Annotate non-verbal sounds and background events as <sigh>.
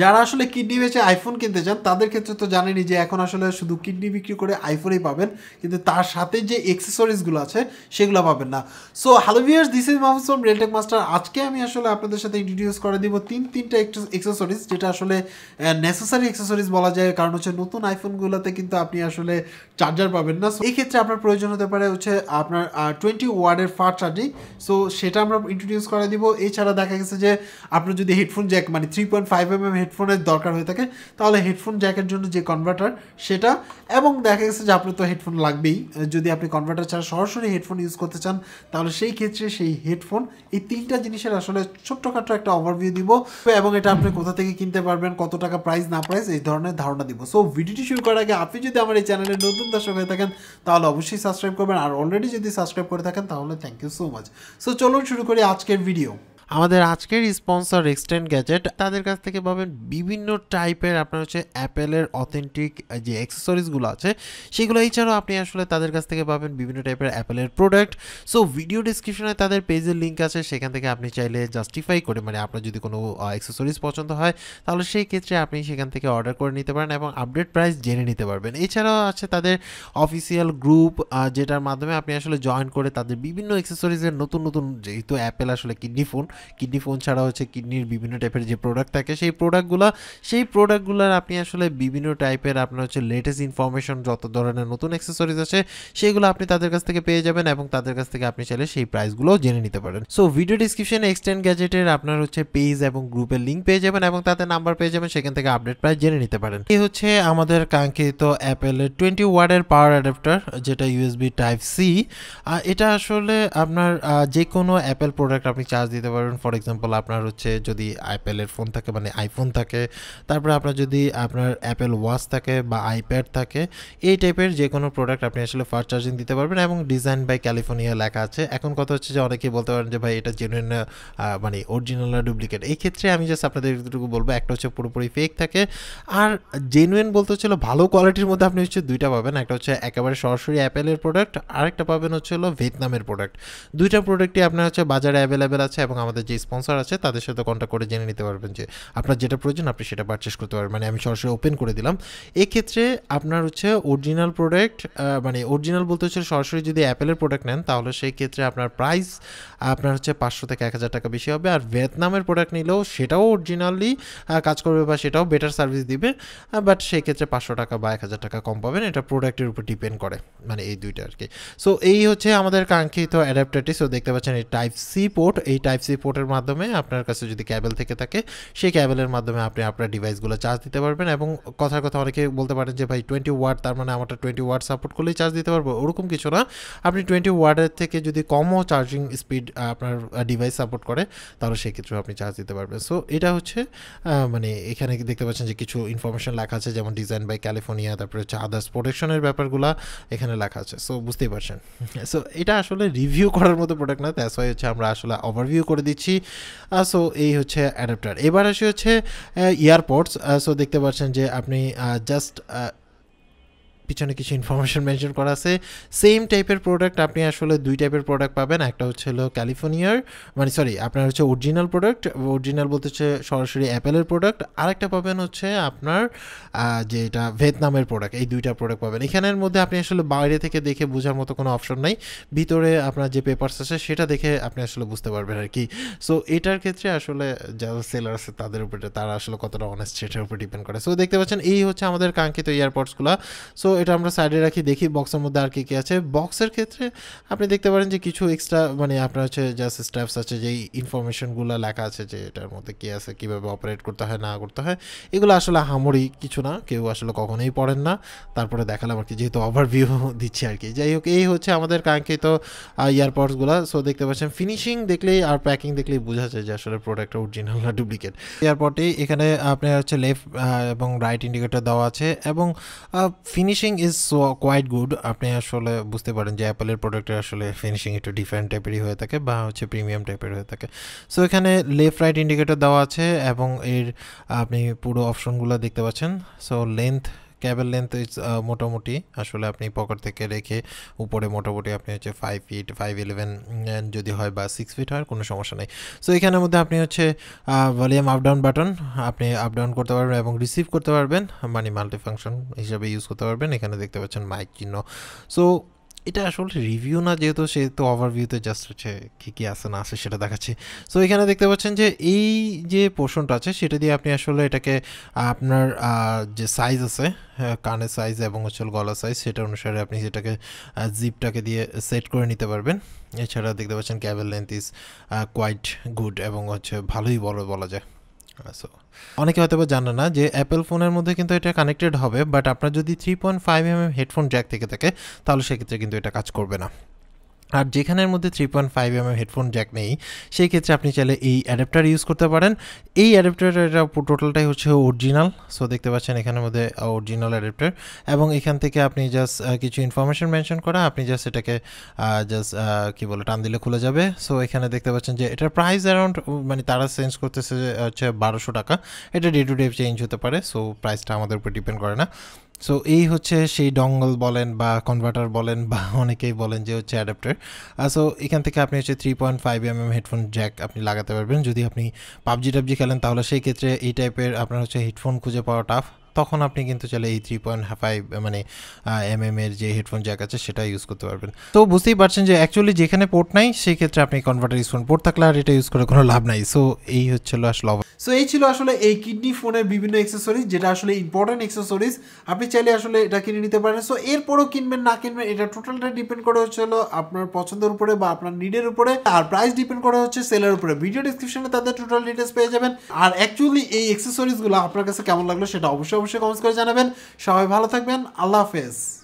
যারা আসলে কিডনি বেচে আইফোন কিনতে চান তাদের ক্ষেত্রে তো জানেনি যে এখন আসলে শুধু কিডনি বিক্রি করে আইফোনই পাবেন কিন্তু তার সাথে যে এক্সেসরিজগুলো আছে সেগুলো পাবেন না so hello viewers this is মাহফুসম রেলটেক মাস্টার আজকে আমি আসলে আপনাদের সাথে ইন্ট্রোডিউস করে দিব তিন তিনটা এক্সেসরিজ যেটা আসলে নেসেসারি এক্সেসরিজ বলা যায় কারণ হচ্ছে নতুন আইফোনগুলোতে কিন্তু আপনি আসলে চার্জার পাবেন না সো এই ক্ষেত্রে আপনার প্রয়োজন হতে পারে হচ্ছে আপনার টোয়েন্টি ওয়ার্ডের ফার্স্ট চার্জিং সো সেটা আমরা ইন্ট্রোডিউস করে দিব এছাড়া দেখা গেছে যে আপনার যদি হেডফোন জ্যাক মানে three point five M M হেডফোনের দরকার হয়ে থাকে তাহলে হেডফোন জ্যাকের জন্য যে কনভার্টার সেটা এবং দেখা গেছে যে আপনার তো হেডফোন লাগবেই যদি আপনি কনভার্টার ছাড়া সরাসরি হেডফোন ইউজ করতে চান তাহলে সেই ক্ষেত্রে সেই হেডফোন এই তিনটা জিনিসের আসলে ছোট্টখাটো একটা ওভারভিউ দিব এবং এটা আপনি কোথা থেকে কিনতে পারবেন কত টাকা প্রাইস না প্রাইস এই ধরনের ধারণা দিব সো ভিডিওটি শুরু করার আগে আপনি যদি আমার এই চ্যানেলে নতুন দর্শক হয়ে থাকেন তাহলে অবশ্যই সাবস্ক্রাইব করবেন আর অলরেডি যদি সাবস্ক্রাইব করে থাকেন তাহলে thank you so much so চলুন শুরু করি আজকের ভিডিও আমাদের আজকের স্পন্সর এক্সটেন্ড গ্যাজেট তাদের কাছ থেকে পাবেন বিভিন্ন টাইপের আপনার হচ্ছে অ্যাপেলের অথেন্টিক যে অ্যাক্সেসরিজগুলো আছে সেগুলো এছাড়াও আপনি আসলে তাদের কাছ থেকে পাবেন বিভিন্ন টাইপের অ্যাপেলের প্রোডাক্ট সো ভিডিও ডিসক্রিপশনে তাদের পেজের লিঙ্ক আছে সেখান থেকে আপনি চাইলে জাস্টিফাই করে মানে আপনার যদি কোনো অ্যাক্সেসরিজ পছন্দ হয় তাহলে সেই ক্ষেত্রে আপনি সেখান থেকে অর্ডার করে নিতে পারেন এবং আপডেট প্রাইস জেনে নিতে পারবেন এছাড়াও আছে তাদের অফিসিয়াল গ্রুপ যেটার মাধ্যমে আপনি আসলে জয়েন করে তাদের বিভিন্ন অ্যাক্সেসরিজের নতুন নতুন যেহেতু অ্যাপেল আসলে কিডনি ফোন কিডনি ফোন ছাড়া হচ্ছে কিডনির বিভিন্ন টাইপের যে প্রোডাক্ট থাকে সেই প্রোডাক্টগুলো সেই প্রোডাক্টগুলোর আপনি আসলে বিভিন্ন টাইপের আপনার হচ্ছে লেটেস্ট ইনফরমেশন যত ধরনের নতুন অ্যাক্সেসরিজ আছে সেগুলো আপনি তাদের কাছ থেকে পেয়ে যাবেন এবং তাদের কাছ থেকে আপনি চাইলে সেই প্রাইসগুলোও জেনে নিতে পারেন সো ভিডিও ডিসক্রিপশনে এক্সটেন্ড গ্যাজেটের আপনার হচ্ছে পেজ এবং গ্রুপের লিঙ্ক পেয়ে যাবেন এবং তাতে নাম্বার পেয়ে যাবেন সেখান থেকে আপডেট প্রায় জেনে নিতে পারেন এই হচ্ছে আমাদের কাঙ্ক্ষিত অ্যাপেলের টোয়েন্টি ওয়ার্ডের পাওয়ার অ্যাডাপ্টার যেটা ইউএসবি টাইপ সি এটা আসলে আপনার যে কোনো অ্যাপেল প্রোডাক্ট আপনি চার্জ দিতে পারেন পারেন ফর এক্সাম্পল আপনার হচ্ছে যদি অ্যাপেলের ফোন থাকে মানে আইফোন থাকে তারপরে আপনার যদি আপনার অ্যাপেল ওয়াচ থাকে বা আইপ্যাড থাকে এই টাইপের যে কোনো প্রোডাক্ট আপনি আসলে ফাস্ট চার্জিং দিতে পারবেন এবং ডিজাইন বাই ক্যালিফোর্নিয়া লেখা আছে এখন কথা হচ্ছে যে অনেকেই বলতে পারেন যে ভাই এটা জেনুইন মানে অরিজিনাল না ডুপ্লিকেট এই ক্ষেত্রে আমি জাস্ট আপনাদের একটুকু বলবো একটা হচ্ছে পুরোপুরি ফেক থাকে আর জেনুইন বলতে হচ্ছিল ভালো কোয়ালিটির মধ্যে আপনি হচ্ছে দুইটা পাবেন একটা হচ্ছে একেবারে সরাসরি অ্যাপেলের প্রোডাক্ট আরেকটা পাবেন হচ্ছে হলো ভিয়েতনামের প্রোডাক্ট দুইটা প্রোডাক্টই আপনার হচ্ছে বাজারে অ্যাভেলেবেল আছে এবং আমাদের আমাদের যে স্পন্সর আছে তাদের সাথে কন্ট্যাক্ট করে জেনে নিতে পারবেন যে আপনার যেটা প্রয়োজন আপনি সেটা পারচেস করতে পারবেন মানে আমি সরাসরি ওপেন করে দিলাম এক্ষেত্রে আপনার হচ্ছে অরিজিনাল প্রোডাক্ট মানে অরিজিনাল বলতে হচ্ছে সরাসরি যদি অ্যাপেলের প্রোডাক্ট নেন তাহলে সেই ক্ষেত্রে আপনার প্রাইস আপনার হচ্ছে পাঁচশো থেকে এক হাজার টাকা বেশি হবে আর ভিয়েতনামের প্রোডাক্ট নিলেও সেটাও অরিজিনালি কাজ করবে বা সেটাও বেটার সার্ভিস দিবে বাট সেই ক্ষেত্রে পাঁচশো টাকা বা এক হাজার টাকা কম পাবেন এটা প্রোডাক্টের উপর ডিপেন্ড করে মানে এই দুইটা আর কি সো এই হচ্ছে আমাদের কাঙ্ক্ষিত অ্যাডাপ্টারটি সো দেখতে পাচ্ছেন এই টাইপ সি পোর্ট এই টাইপ সি পোর্টের মাধ্যমে আপনার কাছে যদি ক্যাবেল থেকে থাকে সেই ক্যাবেলের মাধ্যমে আপনি আপনার ডিভাইসগুলো চার্জ দিতে পারবেন এবং কথার কথা অনেকে বলতে পারেন যে ভাই টোয়েন্টি ওয়ার্ড তার মানে আমারটা টোয়েন্টি ওয়ার্ড সাপোর্ট করলেই চার্জ দিতে পারবো ওরকম কিছু না আপনি টোয়েন্টি ওয়ার্ডের থেকে যদি কমও চার্জিং স্পিড আপনার ডিভাইস সাপোর্ট করে তাহলে সেক্ষেত্রেও আপনি চার্জ দিতে পারবেন সো এটা হচ্ছে মানে এখানে দেখতে পাচ্ছেন যে কিছু ইনফরমেশন লেখা আছে যেমন ডিজাইন বাই ক্যালিফোর্নিয়া তারপরে হচ্ছে আদার্স প্রোটেকশনের ব্যাপারগুলো এখানে লেখা আছে সো বুঝতেই পারছেন সো <laughs> এটা আসলে রিভিউ করার মতো প্রোডাক্ট না তো ওয়াই হচ্ছে আমরা আসলে ওভারভিউ করে দিই দিচ্ছি সো এই হচ্ছে অ্যাডাপ্টার এবার আসি হচ্ছে ইয়ারপডস সো দেখতে পাচ্ছেন যে আপনি জাস্ট পিছনে কিছু ইনফরমেশন মেনশন করা আছে সেম টাইপের প্রোডাক্ট আপনি আসলে দুই টাইপের প্রোডাক্ট পাবেন একটা হচ্ছে হলো ক্যালিফোর্নিয়ার মানে সরি আপনার হচ্ছে অরিজিনাল প্রোডাক্ট অরিজিনাল বলতে হচ্ছে সরাসরি অ্যাপেলের প্রোডাক্ট আরেকটা পাবেন হচ্ছে আপনার যেটা ভিয়েতনামের প্রোডাক্ট এই দুইটা প্রোডাক্ট পাবেন এখানের মধ্যে আপনি আসলে বাইরে থেকে দেখে বোঝার মতো কোনো অপশন নাই ভিতরে আপনার যে পেপার্স আছে সেটা দেখে আপনি আসলে বুঝতে পারবেন আর কি সো এটার ক্ষেত্রে আসলে যারা সেলার আছে তাদের উপরে তারা আসলে কতটা অনেস্ট সেটার উপর ডিপেন্ড করে সো দেখতে পাচ্ছেন এই হচ্ছে আমাদের কাঙ্ক্ষিত এয়ারপডসগুলো সো এটা আমরা সাইডে রাখি দেখি বক্সের মধ্যে আর কী কী আছে বক্সের ক্ষেত্রে আপনি দেখতে পারেন যে কিছু এক্সট্রা মানে আপনার হচ্ছে জাস্ট স্টেপস আছে যেই ইনফরমেশনগুলো লেখা আছে যে এটার মধ্যে কী আছে কীভাবে অপারেট করতে হয় না করতে হয় এগুলো আসলে হামড়ি কিছু না কেউ আসলে কখনোই পড়েন না তারপরে দেখালাম আর কি যেহেতু ওভারভিউ <laughs> দিচ্ছি আর কি যাই হোক এই হচ্ছে আমাদের কাঙ্ক্ষিত ইয়ারপডসগুলো সো দেখতে পাচ্ছেন ফিনিশিং দেখলেই আর প্যাকিং দেখলেই বোঝা যায় যে আসলে প্রোডাক্টটা অরিজিনাল না ডুপ্লিকেট এয়ারপডটি এখানে আপনার হচ্ছে লেফট এবং রাইট ইন্ডিকেটর দেওয়া আছে এবং finishing finishing is so quite good আপনি আসলে বুঝতে পারেন যে অ্যাপেলের প্রোডাক্টের আসলে ফিনিশিং একটু ডিফারেন্ট টাইপেরই হয়ে থাকে বা হচ্ছে প্রিমিয়াম টাইপের হয়ে থাকে সো এখানে লেফট রাইট ইন্ডিকেটর দেওয়া আছে এবং এর আপনি পুরো অপশনগুলো দেখতে পাচ্ছেন সো লেন্থ ক্যাবের লেন্থ ইজ মোটামুটি আসলে আপনি পকেট থেকে রেখে উপরে মোটামুটি আপনি হচ্ছে ফাইভ ফিট ফাইভ ইলেভেন যদি হয় বা সিক্স ফিট হয় কোনো সমস্যা নেই সো এখানের মধ্যে আপনি হচ্ছে ভলিউম আপডাউন বাটন আপনি আপ ডাউন করতে পারবেন এবং রিসিভ করতে পারবেন মানে মাল্টি ফাংশন হিসাবে ইউজ করতে পারবেন এখানে দেখতে পাচ্ছেন মাইক চিহ্ন সো এটা আসলে রিভিউ না যেহেতু সে তো ওভারভিউতে জাস্ট হচ্ছে কী কী আছে না আছে সেটা দেখাচ্ছে সো এখানে দেখতে পাচ্ছেন যে এই যে পোর্শনটা আছে সেটা দিয়ে আপনি আসলে এটাকে আপনার যে সাইজ আছে হ্যাঁ, কানের সাইজ এবং হচ্ছে গলা সাইজ সেটা অনুসারে আপনি সেটাকে জিপটাকে দিয়ে সেট করে নিতে পারবেন এছাড়া দেখতে পাচ্ছেন cable length is quite good এবং হচ্ছে ভালোই বড় বলা যায় অনেকে হয়তো বা জানে না যে অ্যাপেল ফোনের মধ্যে কিন্তু এটা কানেক্টেড হবে বাট আপনার যদি three point five M headphone jack থেকে থাকে তাহলে সেক্ষেত্রে কিন্তু এটা কাজ করবে না আর যেখানের মধ্যে three point five M headphone jack নেই সেই ক্ষেত্রে আপনি চাইলে এই অ্যাডাপ্টার ইউজ করতে পারেন এই অ্যাডাপ্টারটা টোটালটাই হচ্ছে অরিজিনাল সো দেখতে পাচ্ছেন এখানের মধ্যে অরিজিনাল অ্যাডাপ্টার এবং এখান থেকে আপনি জাস্ট কিছু ইনফরমেশন মেনশন করা আপনি জাস্ট এটাকে জাস্ট কী বলে টান দিলে খুলে যাবে সো এখানে দেখতে পাচ্ছেন যে এটার প্রাইস অ্যারাউন্ড মানে তারা চেঞ্জ করতেছে হচ্ছে বারোশো টাকা এটা ডে টু ডে চেঞ্জ হতে পারে সো প্রাইসটা আমাদের উপর ডিপেন্ড করে না সো এই হচ্ছে সেই ডঙ্গল বলেন বা কনভার্টার বলেন বা <laughs> অনেকেই বলেন যে হচ্ছে অ্যাডাপ্টার সো এখান থেকে আপনি হচ্ছে three point five M M headphone jack আপনি লাগাতে পারবেন যদি আপনি পাবজি টাবজি খেলেন তাহলে সেই ক্ষেত্রে এই টাইপের আপনার হচ্ছে হেডফোন খুঁজে পাওয়া টাফ তখন আপনি কিন্তু চাইলে এই থ্রি পয়েন্ট ফাইভ মানে এম এম এর যে হেডফোন জ্যাক আছে সেটা ইউজ করতে পারবেন তো বুঝতেই পারছেন যে অ্যাকচুয়ালি যেখানে পোর্ট নাই সেই ক্ষেত্রে আপনি কনভার্টার ইউজ করেন পোর্ট থাকলে আর এটা ইউজ করে কোনো লাভ নাই সো এই হচ্ছিল আসলে সো এই ছিল আসলে এই কিডনি ফোনের বিভিন্ন এক্সেসরিজ যেটা আসলে ইম্পর্টেন্ট এক্সেসরিজ আপনি চাইলে আসলে এটা কিনে নিতে পারেন সো এরপরও কিনবেন না কিনবেন এটা টোটালটা ডিপেন্ড করে হচ্ছিল আপনার পছন্দের উপরে বা আপনার নিডের উপরে আর প্রাইস ডিপেন্ড করে হচ্ছে সেলের উপরে ভিডিও ডিসক্রিপশনে তাদের টোটাল ডিটেলস পেয়ে যাবেন আর অ্যাকচুয়ালি এই এক্সেসরিজগুলো আপনার কাছে কেমন লাগলো সেটা অবশ্যই অবশ্যই কমেন্টস করে জানাবেন সবাই ভালো থাকবেন আল্লাহ হাফেজ